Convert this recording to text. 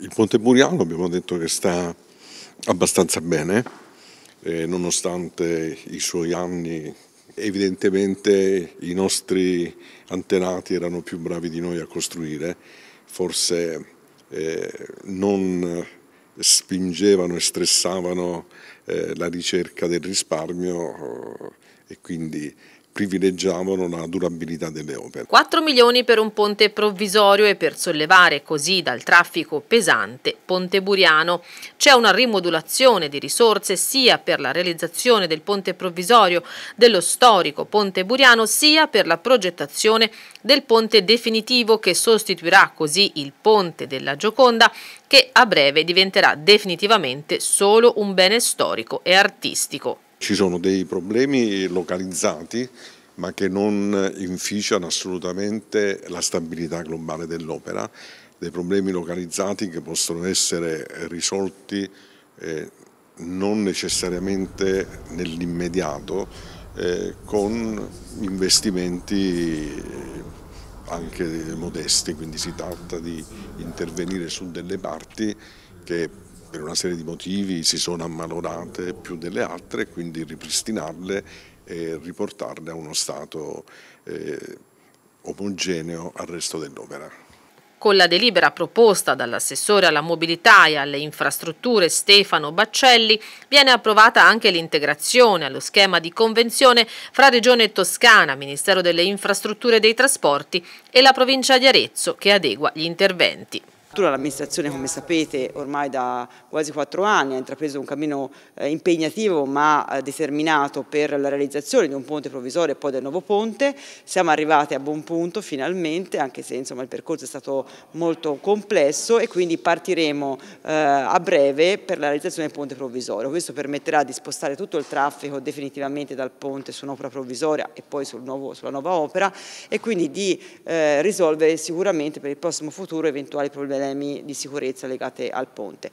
Il Ponte Buriano abbiamo detto che sta abbastanza bene, eh, nonostante i suoi anni. Evidentemente i nostri antenati erano più bravi di noi a costruire, forse eh, non spingevano e stressavano eh, la ricerca del risparmio eh, e quindi privilegiavano la durabilità delle opere. 4 milioni per un ponte provvisorio e per sollevare così dal traffico pesante Ponte Buriano. C'è una rimodulazione di risorse sia per la realizzazione del ponte provvisorio dello storico Ponte Buriano sia per la progettazione del ponte definitivo che sostituirà così il ponte della Gioconda che a breve diventerà definitivamente solo un bene storico e artistico. Ci sono dei problemi localizzati ma che non inficiano assolutamente la stabilità globale dell'opera, dei problemi localizzati che possono essere risolti eh, non necessariamente nell'immediato eh, con investimenti eh, anche modesti, quindi si tratta di intervenire su delle parti che per una serie di motivi si sono ammalorate più delle altre, quindi ripristinarle e riportarle a uno stato eh, omogeneo al resto dell'opera. Con la delibera proposta dall'assessore alla mobilità e alle infrastrutture Stefano Baccelli viene approvata anche l'integrazione allo schema di convenzione fra Regione Toscana, Ministero delle Infrastrutture e dei Trasporti e la provincia di Arezzo che adegua gli interventi struttura l'amministrazione come sapete ormai da quasi quattro anni ha intrapreso un cammino eh, impegnativo ma eh, determinato per la realizzazione di un ponte provvisorio e poi del nuovo ponte, siamo arrivati a buon punto finalmente anche se insomma, il percorso è stato molto complesso e quindi partiremo eh, a breve per la realizzazione del ponte provvisorio, questo permetterà di spostare tutto il traffico definitivamente dal ponte su un'opera provvisoria e poi sul nuovo, sulla nuova opera e quindi di eh, risolvere sicuramente per il prossimo futuro eventuali problemi problemi di sicurezza legati al ponte.